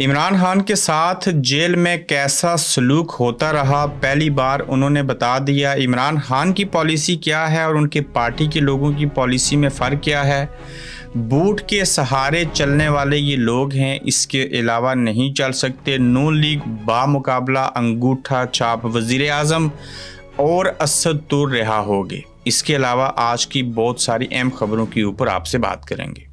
इमरान खान के साथ जेल में कैसा सलूक होता रहा पहली बार उन्होंने बता दिया इमरान खान की पॉलिसी क्या है और उनके पार्टी के लोगों की पॉलिसी में फ़र्क क्या है बूट के सहारे चलने वाले ये लोग हैं इसके अलावा नहीं चल सकते नू लीग बामकाबला अंगूठा छाप वज़ी अजम और असद तुर तो रहा हो गए इसके अलावा आज की बहुत सारी अहम खबरों के ऊपर आपसे बात करेंगे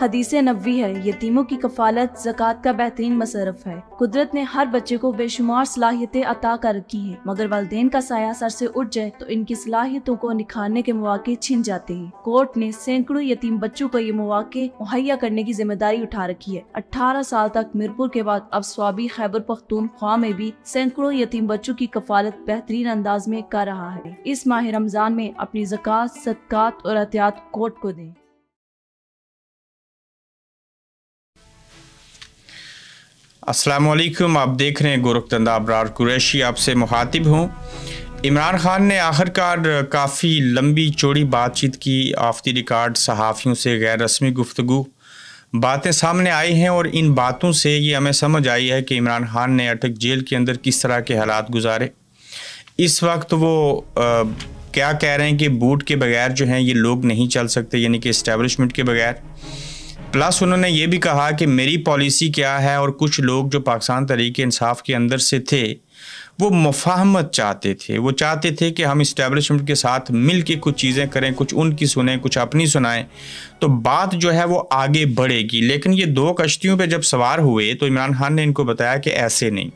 हदीस नबी है यतीमों की कफालत जक़ात का बेहतरीन मसरफ है कुदरत ने हर बच्चे को बेशुमार सलाहियतें अता कर रखी है मगर वालदेन का साया सर से उठ जाए तो इनकी सलाहियतों को निखारने के मौके छिन जाते हैं कोर्ट ने सैकड़ों यतीम बच्चों को ये मौके मुहैया करने की जिम्मेदारी उठा रखी है अठारह साल तक मीरपुर के बाद अब स्वाबी खैबर पख्तूनख्वा में भी सैकड़ों यतीम बच्चों की कफालत बेहतरीन अंदाज में कर रहा है इस माह रमजान में अपनी जक़ात सदकात और एहतियात कोर्ट को दें अस्सलाम वालेकुम आप देख रहे हैं गोरख तंदा अबरार कुरैशी आपसे मुखातिब हूँ इमरान ख़ान ने आखिरकार काफ़ी लंबी चौड़ी बातचीत की आफ्ती रिकॉर्ड सहाफ़ियों से गैर रस्मी गुफ्तु बातें सामने आई हैं और इन बातों से ये हमें समझ आई है कि इमरान ख़ान ने अटक जेल के अंदर किस तरह के हालात गुजारे इस वक्त वो आ, क्या कह रहे हैं कि बूट के बगैर जो हैं ये लोग नहीं चल सकते यानी कि इस्टेबलिशमेंट के बगैर प्लस उन्होंने ये भी कहा कि मेरी पॉलिसी क्या है और कुछ लोग जो पाकिस्तान तरीके इंसाफ के अंदर से थे वो मफाहमत चाहते थे वो चाहते थे कि हम इस्टेबलिशमेंट के साथ मिल के कुछ चीज़ें करें कुछ उनकी सुने कुछ अपनी सुनाएं तो बात जो है वो आगे बढ़ेगी लेकिन ये दो कश्तियों पे जब सवार हुए तो इमरान खान ने इनको बताया कि ऐसे नहीं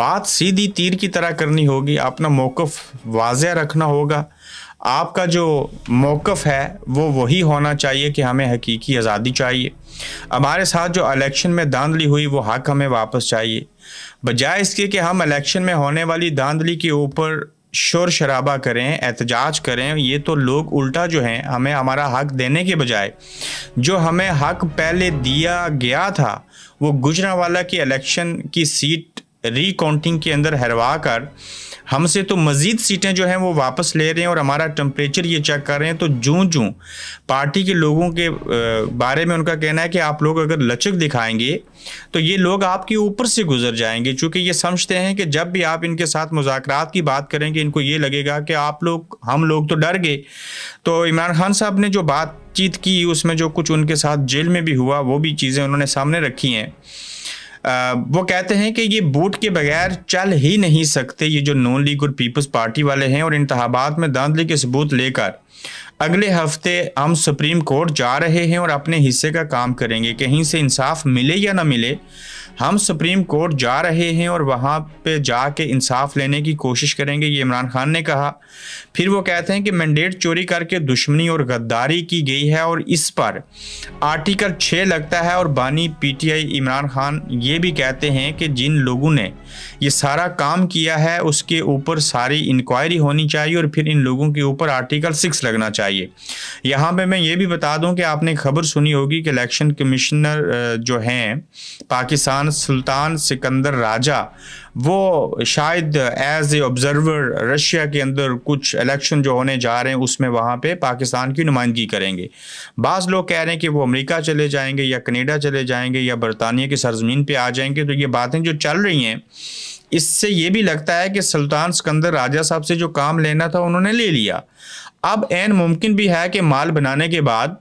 बात सीधी तीर की तरह करनी होगी अपना मौक़ वाजिया रखना होगा आपका जो मौक़ है वो वही होना चाहिए कि हमें हकीकी आज़ादी चाहिए हमारे साथ जो इलेक्शन में धांधली हुई वो हक हमें वापस चाहिए बजाय इसके कि हम इलेक्शन में होने वाली धांधली के ऊपर शोर शराबा करें एहतजाज करें ये तो लोग उल्टा जो हैं हमें हमारा हक देने के बजाय जो हमें हक पहले दिया गया था वो गुजरावाला की इलेक्शन की सीट रिकाउंटिंग के अंदर हरवा कर हमसे तो मज़ीद सीटें जो हैं वो वापस ले रहे हैं और हमारा टम्परेचर ये चेक कर रहे हैं तो जू जूँ पार्टी के लोगों के बारे में उनका कहना है कि आप लोग अगर लचक दिखाएंगे तो ये लोग आपके ऊपर से गुजर जाएंगे चूँकि ये समझते हैं कि जब भी आप इनके साथ मुजाकर की बात करेंगे इनको ये लगेगा कि आप लोग हम लोग तो डर गए तो इमरान खान साहब ने जो बातचीत की उसमें जो कुछ उनके साथ जेल में भी हुआ वो भी चीज़ें उन्होंने सामने रखी हैं वो कहते हैं कि ये बूट के बगैर चल ही नहीं सकते ये जो नॉन लीग और पीपल्स पार्टी वाले हैं और इंतबात में दांधली के सबूत लेकर अगले हफ्ते हम सुप्रीम कोर्ट जा रहे हैं और अपने हिस्से का काम करेंगे कहीं से इंसाफ मिले या ना मिले हम सुप्रीम कोर्ट जा रहे हैं और वहाँ पे जाके इंसाफ लेने की कोशिश करेंगे ये इमरान खान ने कहा फिर वो कहते हैं कि मैंडेट चोरी करके दुश्मनी और गद्दारी की गई है और इस पर आर्टिकल छः लगता है और बानी पीटीआई इमरान खान ये भी कहते हैं कि जिन लोगों ने ये सारा काम किया है उसके ऊपर सारी इंक्वायरी होनी चाहिए और फिर इन लोगों के ऊपर आर्टिकल सिक्स लगना चाहिए यहाँ पे मैं ये भी बता दूँ कि आपने खबर सुनी होगी कि इलेक्शन कमिश्नर जो हैं पाकिस्तान सुल्तान सुल्तान सिकंदर राजा वो शायद एज ए ऑब्जर्वर रशिया के अंदर कुछ इलेक्शन जो होने जा रहे हैं उसमें वहाँ पे पाकिस्तान की नुमाइंदगी करेंगे बाज़ लोग कह रहे हैं कि वो अमेरिका चले जाएंगे या कनेडा चले जाएंगे या बरतानिया की सरजमीन पे आ जाएंगे तो ये बातें जो चल रही हैं इससे ये भी लगता है कि सुल्तान सिकंदर राजा साहब से जो काम लेना था उन्होंने ले लिया अब एन मुमकिन भी है कि माल बनाने के बाद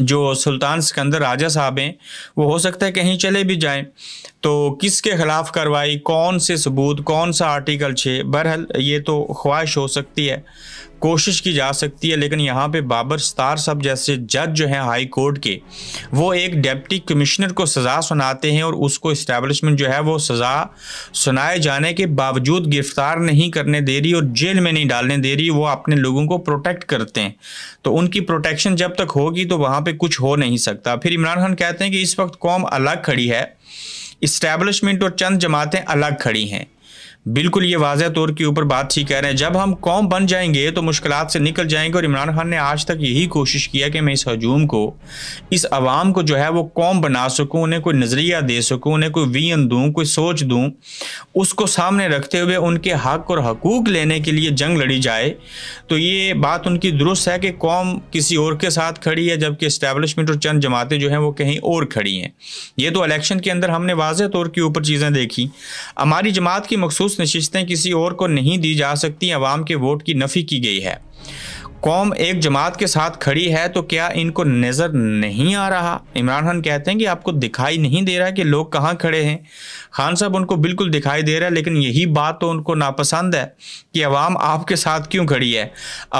जो सुल्तान सिकंदर राजा साहब हैं वो हो सकता है कहीं चले भी जाएं तो किसके ख़िलाफ़ कार्रवाई कौन से सबूत कौन सा आर्टिकल छः बहरहाल ये तो ख्वाहिश हो सकती है कोशिश की जा सकती है लेकिन यहाँ पे बाबर स्तार साहब जैसे जज जो हैं हाई कोर्ट के वो एक डेप्टी कमिश्नर को सज़ा सुनाते हैं और उसको इस्टेब्लिशमेंट जो है वो सज़ा सुनाए जाने के बावजूद गिरफ्तार नहीं करने दे रही और जेल में नहीं डालने दे रही वो अपने लोगों को प्रोटेक्ट करते हैं तो उनकी प्रोटेक्शन जब तक होगी तो वहाँ पर कुछ हो नहीं सकता फिर इमरान खान कहते हैं कि इस वक्त कौम अलग खड़ी है इस्टेब्लिशमेंट और चंद जमातें अलग खड़ी हैं बिल्कुल ये वाज तौर के ऊपर बात ठीक कह रहे हैं जब हम कौम बन जाएंगे तो मुश्किल से निकल जाएंगे और इमरान खान ने आज तक यही कोशिश किया कि मैं इस हजूम को इस आवाम को जो है वो कौम बना सकूँ उन्हें कोई नज़रिया दे सकूँ उन्हें कोई वीन दूँ कोई सोच दूँ उसको सामने रखते हुए उनके हक और हकूक लेने के लिए जंग लड़ी जाए तो ये बात उनकी दुरुस्त है कि कौम किसी और के साथ खड़ी है जबकि इस्टेबलिशमेंट और चंद जमातें जो हैं वो कहीं और खड़ी हैं ये तो अलेक्शन के अंदर हमने वाज तौर के ऊपर चीज़ें देखी हमारी जमात की मखसूस नशितें किसी और को नहीं दी जा सकती अवाम के वोट की नफी की गई है कौम एक जमात के साथ खड़ी है तो क्या इनको नज़र नहीं आ रहा इमरान खान कहते हैं कि आपको दिखाई नहीं दे रहा कि लोग कहाँ खड़े हैं खान साहब उनको बिल्कुल दिखाई दे रहा है लेकिन यही बात तो उनको नापसंद है कि अवाम आपके साथ क्यों खड़ी है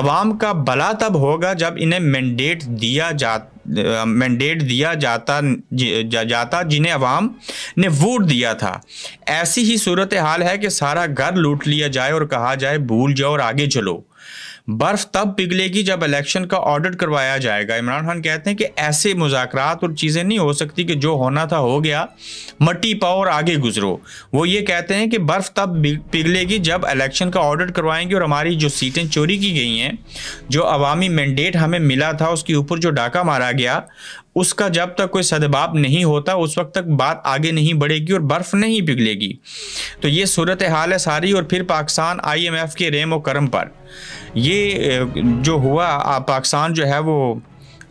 अवाम का भला तब होगा जब इन्हें मैंडेट दिया जा मैंडेट दिया जाता जा, जाता जिन्हें अवाम ने वोट दिया था ऐसी ही सूरत हाल है कि सारा घर लूट लिया जाए और कहा जाए भूल जाओ और आगे चलो बर्फ तब पिघलेगी जब इलेक्शन का ऑर्डर करवाया जाएगा इमरान खान कहते हैं कि ऐसे मुजाकर और चीज़ें नहीं हो सकती कि जो होना था हो गया मट्टी पाओ और आगे गुजरो वो ये कहते हैं कि बर्फ तब पिघलेगी जब इलेक्शन का ऑर्डर करवाएंगे और हमारी जो सीटें चोरी की गई हैं जो अवामी मैंडेट हमें मिला था उसके ऊपर जो डाका मारा गया उसका जब तक कोई सदबाब नहीं होता उस वक्त तक बात आगे नहीं बढ़ेगी और बर्फ़ नहीं पिघलेगी तो ये सूरत हाल है सारी और फिर पाकिस्तान आईएमएफ के रेम और करम पर ये जो हुआ पाकिस्तान जो है वो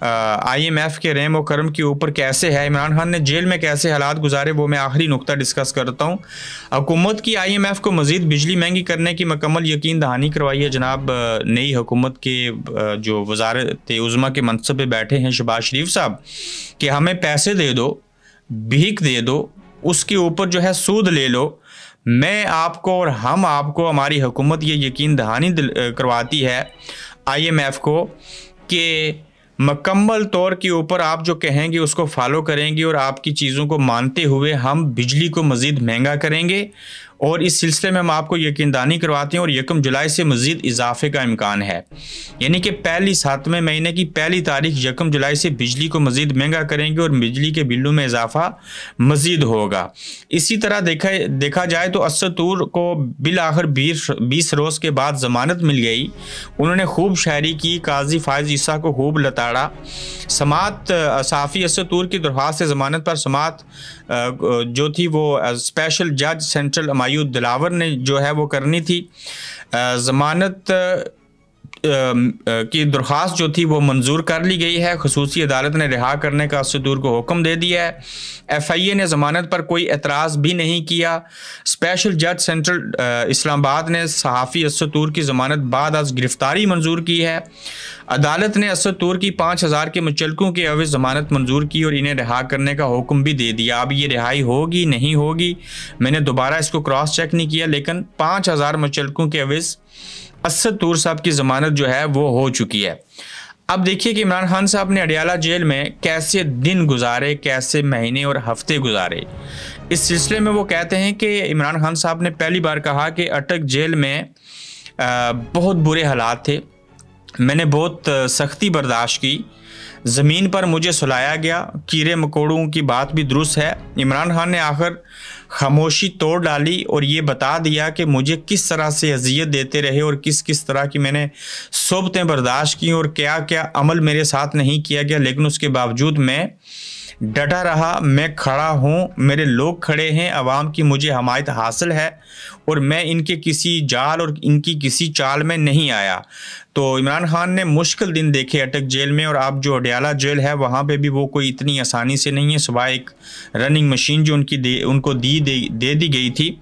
आईएमएफ के रेम और करम के ऊपर कैसे है इमरान खान ने जेल में कैसे हालात गुजारे वो मैं आखिरी नुकता डिस्कस करता हूँ हुकूमत की आईएमएफ को मज़ीद बिजली महंगी करने की मकमल यकीन दहानी करवाई है जनाब नई हुकूमत के जो वजारत उज़मा के मनसब पर बैठे हैं शबाज शरीफ साहब कि हमें पैसे दे दो भीख दे दो उसके ऊपर जो है सूद ले लो मैं आपको और हम आपको हमारी हुकूमत ये यकीन दहानी करवाती है आईएमएफ को कि मकम्मल तौर के ऊपर आप जो कहेंगे उसको फॉलो करेंगे और आपकी चीज़ों को मानते हुए हम बिजली को मज़ीद महंगा करेंगे और इस सिलसिले में हम आपको यकीन दानी करवाते हैं और यकम जुलाई से मज़ीद इजाफे का इम्कान है यानी कि पहली सातवें महीने की पहली तारीख यकम जुलाई से बिजली को मज़ीद महंगा करेंगे और बिजली के बिलों में इजाफा मज़ीद होगा इसी तरह देखा देखा जाए तो असतूर को बिल आखिर बीस रोज़ के बाद ज़मानत मिल गई उन्होंने खूब शायरी की काजी फायज ईसा को खूब लताड़ा समात साफ़ी असतूर की दरख्वास्त ज़मानत पर समात जो थी वो स्पेशल जज सेंट्रल हुमायूं दिलावर ने जो है वो करनी थी ज़मानत की दरख्वास्त जो थी वो मंजूर कर ली गई है खसूसी अदालत ने रिहा करने का सदूर को हुक्म दे दिया है एफ आई ए ने ज़मानत पर कोई एतराज़ भी नहीं किया स्पेशल जज सेंट्रल इस्लामाबाद ने सहाफ़ी असदूर की ज़मानत बाद आज गिरफ़्तारी मंजूर की है अदालत ने असदूर की पाँच हज़ार के मुचलकों के अवज ज़मानत मंजूर की और इन्हें रिहा करने का हुक्म भी दे दिया अब ये रिहाई होगी नहीं होगी मैंने दोबारा इसको क्रॉस चेक नहीं किया लेकिन पाँच हज़ार मुचलकों के अवज़ असद तूर साहब की जमानत जो है वो हो चुकी है अब देखिए कि इमरान खान साहब ने अडियाला जेल में कैसे दिन गुजारे कैसे महीने और हफ्ते गुजारे इस सिलसिले में वो कहते हैं कि इमरान खान साहब ने पहली बार कहा कि अटक जेल में बहुत बुरे हालात थे मैंने बहुत सख्ती बर्दाश्त की ज़मीन पर मुझे सुलाया गया कीड़े मकोड़ों की बात भी दुरुस्त है इमरान खान ने आखिर खामोशी तोड़ डाली और ये बता दिया कि मुझे किस तरह से अजियत देते रहे और किस किस तरह की मैंने सोबतें बर्दाश्त की और क्या क्या अमल मेरे साथ नहीं किया गया लेकिन उसके बावजूद मैं डटा रहा मैं खड़ा हूँ मेरे लोग खड़े हैं आवाम की मुझे हमायत हासिल है और मैं इनके किसी जाल और इनकी किसी चाल में नहीं आया तो इमरान खान ने मुश्किल दिन देखे अटक जेल में और अब जो अडयाला जेल है वहाँ पे भी वो कोई इतनी आसानी से नहीं है सिवाय एक रनिंग मशीन जो उनकी दे उनको दी दे, दे दी गई थी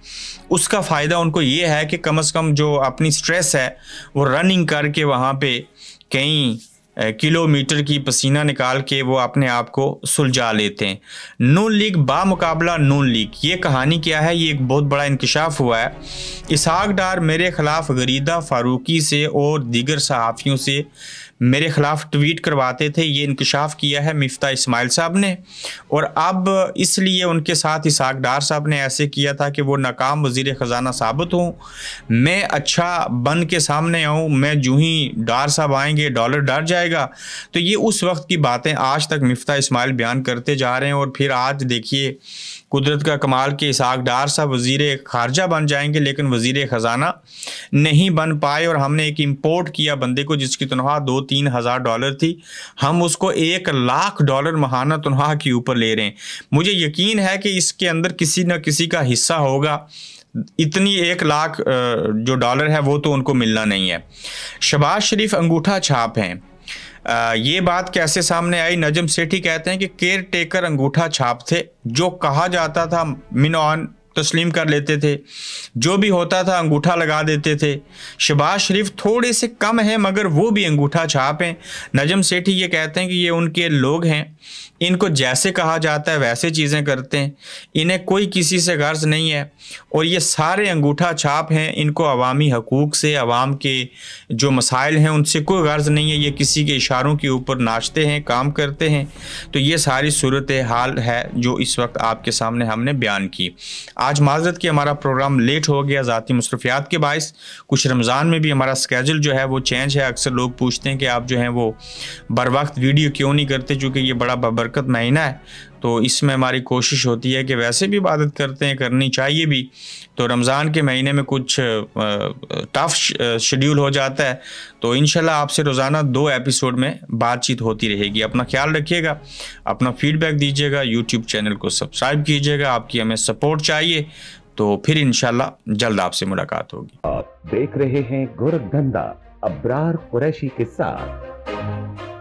उसका फ़ायदा उनको ये है कि कम अज़ कम जो अपनी स्ट्रेस है वो रनिंग करके वहाँ पर कहीं किलोमीटर की पसीना निकाल के वो अपने आप को सुलझा लेते हैं नून लीग मुकाबला नून लीग ये कहानी क्या है ये एक बहुत बड़ा इंकशाफ हुआ है इसहाक डार मेरे ख़िलाफ़ गरीदा फारूकी से और दीगर सहाफ़ियों से मेरे ख़िलाफ़ ट्वीट करवाते थे ये इंकशाफ किया है मिफ्ता इस्माइल साहब ने और अब इसलिए उनके साथ इसाक डार साहब ने ऐसे किया था कि वो नाकाम वजीर ख़जाना साबित हूँ मैं अच्छा बन के सामने आऊँ मैं जूँ ही डार साहब आएंगे डॉलर डर जाएगा तो ये उस वक्त की बातें आज तक मिफ्ता इस्माइल बयान करते जा रहे हैं और फिर आज देखिए कुदरत का कमाल के इसाक डार साहब वजीर खारजा बन जाएंगे लेकिन वजीर ख़जाना नहीं बन पाए और हमने एक इम्पोर्ट किया बंदे को जिसकी तनख्वाह दो तीन हज़ार डॉलर थी हम उसको एक लाख डॉलर महाना तनख्वाह के ऊपर ले रहे हैं मुझे यकीन है कि इसके अंदर किसी न किसी का हिस्सा होगा इतनी एक लाख जो डॉलर है वो तो उनको मिलना नहीं है शबाज शरीफ अंगूठा छाप हैं ये बात कैसे सामने आई नजम सेठी कहते हैं कि केयर टेकर अंगूठा छाप थे जो कहा जाता था मिनॉन तस्लीम कर लेते थे जो भी होता था अंगूठा लगा देते थे शबाज शरीफ थोड़े से कम हैं मगर वो भी अंगूठा छाप हैं नजम सेठी ये कहते हैं कि ये उनके लोग हैं इनको जैसे कहा जाता है वैसे चीज़ें करते हैं इन्हें कोई किसी से गर्ज नहीं है और ये सारे अंगूठा छाप हैं इनको अवामी हकूक़ से अवाम के जो मसाइल हैं उनसे कोई गर्ज नहीं है ये किसी के इशारों के ऊपर नाचते हैं काम करते हैं तो ये सारी सूरत हाल है जो इस वक्त आपके सामने हमने बयान की आज माजरत की हमारा प्रोग्राम लेट हो गया ज़ाती मसरूफियात के बायस कुछ रमज़ान में भी हमारा स्केजल जो है वो चेंज है अक्सर लोग पूछते हैं कि आप जो हैं वो बर वक्त वीडियो क्यों नहीं करते चूँकि ये बड़ा बबरकत महीना है तो इसमें हमारी कोशिश होती है कि वैसे भी इबादत करते हैं करनी चाहिए भी तो रमज़ान के महीने में कुछ टफ शेड्यूल हो जाता है तो इन आपसे रोज़ाना दो एपिसोड में बातचीत होती रहेगी अपना ख्याल रखिएगा अपना फीडबैक दीजिएगा यूट्यूब चैनल को सब्सक्राइब कीजिएगा आपकी हमें सपोर्ट चाहिए तो फिर इन जल्द आपसे मुलाकात होगी आप देख रहे हैं गोरखधंधा अब्रार कुरैशी के साथ